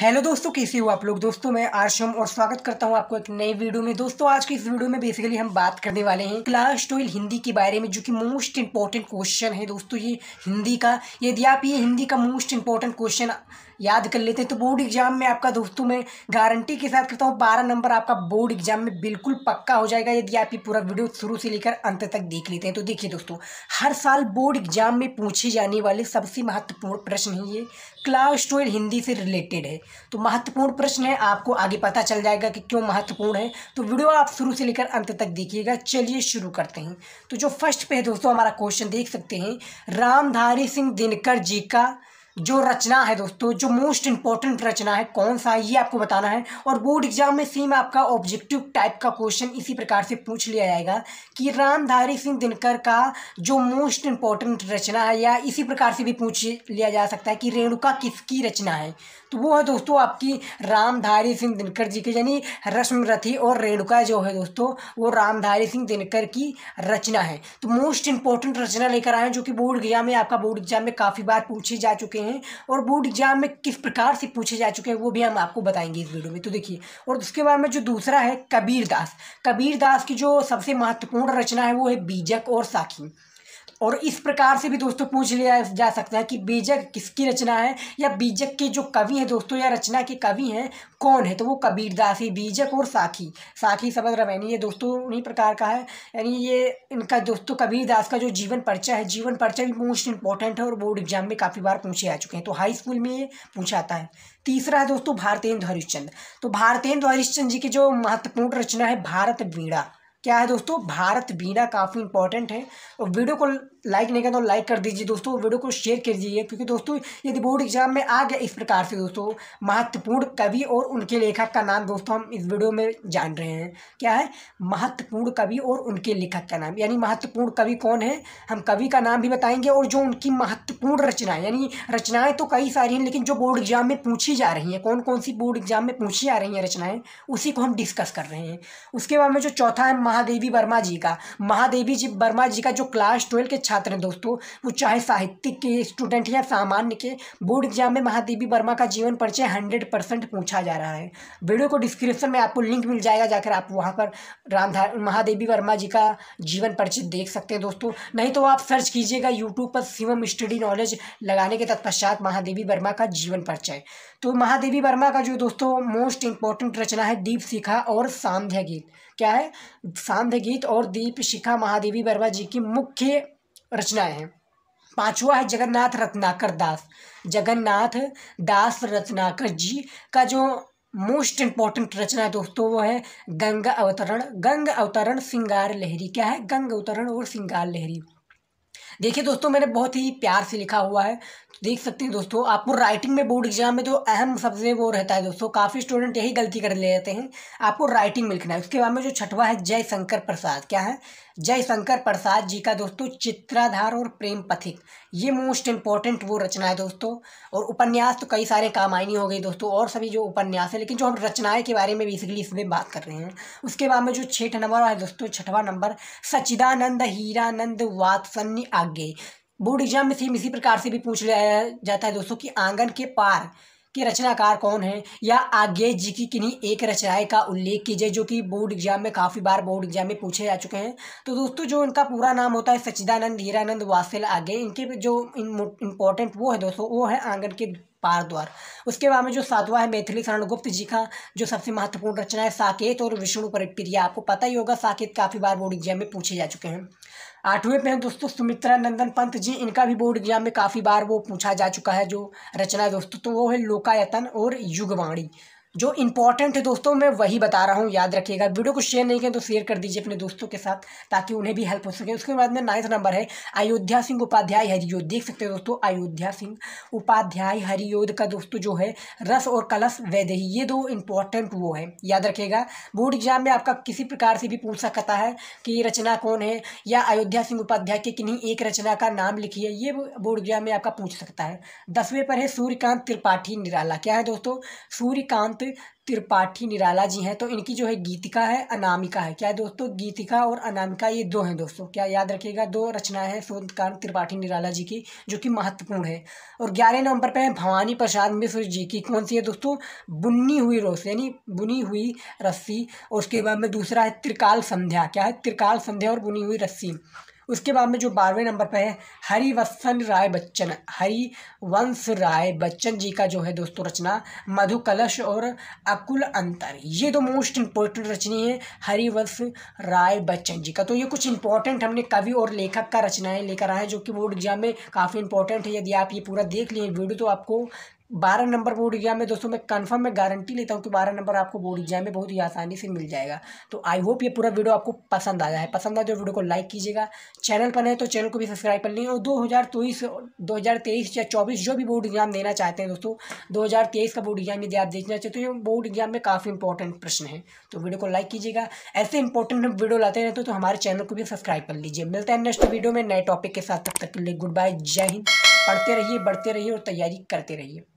hello दोस्तों कैसे हो आप लोग दोस्तों मैं आर्शम और स्वागत करता हूं आपको एक नई वीडियो में दोस्तों आज की इस वीडियो में बेसिकली हम बात करने वाले हैं क्लास ट्वेल्व हिंदी के बारे में जो कि मोस्ट इंपॉर्टेंट क्वेश्चन है दोस्तों ये हिंदी का यदि आप ये हिंदी का मोस्ट इंपॉर्टेंट क्वेश्चन याद कर लेते हैं तो बोर्ड एग्जाम में आपका दोस्तों मैं गारंटी के साथ कहता हूँ बारह नंबर आपका बोर्ड एग्जाम में बिल्कुल पक्का हो जाएगा यदि आप ये पूरा वीडियो शुरू से लेकर अंत तक देख लेते हैं तो देखिए दोस्तों हर साल बोर्ड एग्जाम में पूछे जाने वाले सबसे महत्वपूर्ण प्रश्न ही ये क्लास ट्वेल्व हिंदी से रिलेटेड है तो महत्वपूर्ण प्रश्न है आपको आगे पता चल जाएगा कि क्यों महत्वपूर्ण है तो वीडियो आप शुरू से लेकर अंत तक देखिएगा चलिए शुरू करते हैं तो जो फर्स्ट पे है दोस्तों हमारा क्वेश्चन देख सकते हैं रामधारी सिंह दिनकर जी का जो रचना है दोस्तों जो मोस्ट इंपॉर्टेंट रचना है कौन सा है ये आपको बताना है और बोर्ड एग्जाम में सेम आपका ऑब्जेक्टिव टाइप का क्वेश्चन इसी प्रकार से पूछ लिया जाएगा कि रामधारी सिंह दिनकर का जो मोस्ट इंपॉर्टेंट रचना है या इसी प्रकार से भी पूछ लिया जा सकता है कि रेणुका किसकी रचना है तो वो है दोस्तों आपकी रामधारी सिंह दिनकर जी की यानी रश्म रथी और रेणुका जो है दोस्तों वो रामधारी सिंह दिनकर की रचना है तो मोस्ट इंपॉर्टेंट रचना लेकर आए जो कि बोर्ड एग्जाम में आपका बोर्ड एग्जाम में काफ़ी बार पूछे जा चुके हैं हैं और बोर्ड एग्जाम में किस प्रकार से पूछे जा चुके हैं वो भी हम आपको बताएंगे इस वीडियो में तो देखिए और उसके बाद में जो दूसरा है कबीर दास कबीर दास की जो सबसे महत्वपूर्ण रचना है वो है बीजक और साखी और इस प्रकार से भी दोस्तों पूछ लिया जा सकता है कि बीजक किसकी रचना है या बीजक के जो कवि हैं दोस्तों या रचना के कवि हैं कौन है तो वो कबीरदास ही बीजक और साखी साखी शब्द रमैनी ये दोस्तों उन्हीं प्रकार का है यानी ये इनका दोस्तों कबीरदास का जो जीवन परिचय है जीवन परिचय भी मोस्ट इंपॉर्टेंट है और बोर्ड एग्जाम में काफ़ी बार पूछे आ चुके हैं तो हाई स्कूल में ये पूछा आता है तीसरा है दोस्तों भारतेंद्र हरिश्चंद्र तो भारतेंद्र हरिश्चंद्र जी की जो महत्वपूर्ण रचना है भारत बीड़ा क्या है दोस्तों भारत बीना काफ़ी इंपॉर्टेंट है और वीडियो को लाइक नहीं करना तो लाइक कर दीजिए दोस्तों वीडियो को शेयर कर दीजिए क्योंकि दोस्तों यदि बोर्ड एग्जाम में आ गया इस प्रकार से दोस्तों महत्वपूर्ण कवि और उनके लेखक का नाम दोस्तों हम इस वीडियो में जान रहे हैं क्या है महत्वपूर्ण कवि और उनके लेखक का नाम यानी महत्वपूर्ण कवि कौन है हम कवि का नाम भी बताएंगे और जो उनकी महत्वपूर्ण रचनाएं यानी रचनाएं तो कई सारी हैं लेकिन जो बोर्ड एग्जाम में पूछी जा रही हैं कौन कौन सी बोर्ड एग्जाम में पूछी जा रही हैं रचनाएँ उसी को हम डिस्कस कर रहे हैं उसके बाद में जो चौथा है महादेवी वर्मा जी का महादेवी जी वर्मा जी का जो क्लास ट्वेल्व के छात्र हैं दोस्तों वो चाहे साहित्यिक के स्टूडेंट या सामान्य के बोर्ड एग्जाम में महादेवी वर्मा का जीवन परिचय हंड्रेड परसेंट पूछा जा रहा है वीडियो को डिस्क्रिप्शन में आपको लिंक मिल जाएगा जाकर आप वहाँ पर रामधार महादेवी वर्मा जी का जीवन परिचय देख सकते हैं दोस्तों नहीं तो आप सर्च कीजिएगा यूट्यूब पर शिवम स्टडी नॉलेज लगाने के तत्पश्चात महादेवी वर्मा का जीवन परिचय तो महादेवी वर्मा का जो दोस्तों मोस्ट इंपॉर्टेंट रचना है दीप सिखा और सांध्य गीत क्या है सांध गीत और दीप शिखा महादेवी वर्मा जी की मुख्य रचनाएं हैं पांचवा है जगन्नाथ रत्नाकर दास जगन्नाथ दास रत्नाकर जी का जो मोस्ट इम्पॉर्टेंट रचना है दोस्तों वो है गंगा अवतरण गंगा अवतरण सिंगार लहरी क्या है गंगा अवतरण और सिंगार लहरी देखिए दोस्तों मैंने बहुत ही प्यार से लिखा हुआ है देख सकते हैं दोस्तों आपको राइटिंग में बोर्ड एग्जाम में जो तो अहम सबसे वो रहता है दोस्तों काफ़ी स्टूडेंट यही गलती कर ले जाते हैं आपको राइटिंग में लिखना है उसके बाद में जो छठवा है जय शंकर प्रसाद क्या है जय शंकर प्रसाद जी का दोस्तों चित्राधार और प्रेम पथिक ये मोस्ट इम्पॉर्टेंट वो रचना है दोस्तों और उपन्यास तो कई सारे कामायनी हो गई दोस्तों और सभी जो उपन्यास है लेकिन जो हम रचनाएं के बारे में बेसिकली इसमें बात कर रहे हैं उसके बाद में जो छठ नंबर है दोस्तों छठवा नंबर सचिदानंद हीरानंद वात्सन्य आगे बोर्ड एग्जाम में सेम इसी प्रकार से भी पूछ लिया जाता है दोस्तों कि आंगन के पार के रचनाकार कौन है या आगे जी की किन्हीं एक रचनाएं का उल्लेख कीजिए जो कि बोर्ड एग्जाम में काफ़ी बार बोर्ड एग्जाम में पूछे जा चुके हैं तो दोस्तों जो इनका पूरा नाम होता है सच्चिदानंद हीरानंद वासिल आगे इनके जो इम्पोर्टेंट वो है दोस्तों वो है आंगन के द्वार उसके बाद में जो सातवां है मैथिली शरण गुप्त जी का जो सबसे महत्वपूर्ण रचना है साकेत और विष्णु परिप्रिया आपको पता ही होगा साकेत काफ़ी बार बोर्ड एग्जाम में पूछे जा चुके हैं आठवें पे हैं दोस्तों सुमित्रा नंदन पंत जी इनका भी बोर्ड एग्जाम में काफ़ी बार वो पूछा जा चुका है जो रचना है दोस्तों तो वो है लोकायतन और युगवाणी जो इंपॉर्टेंट है दोस्तों मैं वही बता रहा हूँ याद रखिएगा वीडियो को शेयर नहीं करें तो शेयर कर दीजिए अपने दोस्तों के साथ ताकि उन्हें भी हेल्प हो सके उसके बाद में नाइन्थ नंबर है अयोध्या सिंह उपाध्याय हरियोध देख सकते हैं दोस्तों अयोध्या सिंह उपाध्याय हरियोध का दोस्तों जो है रस और कलश वैदेही ये दो इम्पॉर्टेंट वो है याद रखिएगा बोर्ड एग्जाम में आपका किसी प्रकार से भी पूछ सकता है कि ये रचना कौन है या अयोध्या सिंह उपाध्याय के किन्हीं एक रचना का नाम लिखिए ये बोर्ड एग्जाम में आपका पूछ सकता है दसवें पर है सूर्यकांत त्रिपाठी निराला क्या है दोस्तों सूर्यकांत त्रिपाठी निराला जी हैं तो इनकी जो है गीतिका है अनामिका है क्या है दोस्तों गीतिका और अनामिका ये दो हैं दोस्तों क्या याद रखिएगा दो रचनाएं हैं सूर्यकांत त्रिपाठी निराला जी की जो कि महत्वपूर्ण है और ग्यारह नंबर पर है भवानी प्रसाद मिश्र जी की कौन सी है दोस्तों बुनी हुई रोस यानी बुनी हुई रस्सी और उसके बाद में दूसरा है त्रिकाल संध्या क्या है त्रिकाल संध्या और बुनी हुई रस्सी उसके बाद में जो बारहवें नंबर पर है हरिवसन राय बच्चन हरिवंश राय बच्चन जी का जो है दोस्तों रचना मधु कलश और अकुल अंतर ये दो मोस्ट इम्पोर्टेंट रचनी है हरिवंश राय बच्चन जी का तो ये कुछ इंपॉर्टेंट हमने कवि और लेखक का रचनाएं लेकर आए हैं जो कि बोर्ड एग्जाम में काफ़ी इंपॉर्टेंट है यदि आप ये पूरा देख लें वीडियो तो आपको बारह नंबर बोर्ड एग्जाम में दोस्तों मैं कंफर्म मैं गारंटी लेता हूँ कि बारह नंबर आपको बोर्ड एग्जाम में बहुत ही आसानी से मिल जाएगा तो आई होप ये पूरा वीडियो आपको पसंद आया है पसंद आया तो वीडियो को लाइक कीजिएगा चैनल पर है तो चैनल को भी सब्सक्राइब कर लीजिए और दो हज़ार तेईस दो हज़ार तेईस या चौबीस जो भी बोर्ड एग्जाम देना चाहते हैं दोस्तों दो हज़ार तेईस का बोर्ड एग्जाम यदि आप देखना चाहते हो तो बोर्ड एग्जाम में काफ़ी इंपॉर्टेंट प्रश्न है तो वीडियो को लाइक कीजिएगा ऐसे इंपॉर्टेंट वीडियो लाते रहते तो हमारे चैनल को भी सब्सक्राइब कर लीजिए मिलता है नेक्स्ट वीडियो में नए टॉपिक के साथ तब तक के लिए गुड बाय जय हिंद पढ़ते रहिए बढ़ते रहिए और तैयारी करते रहिए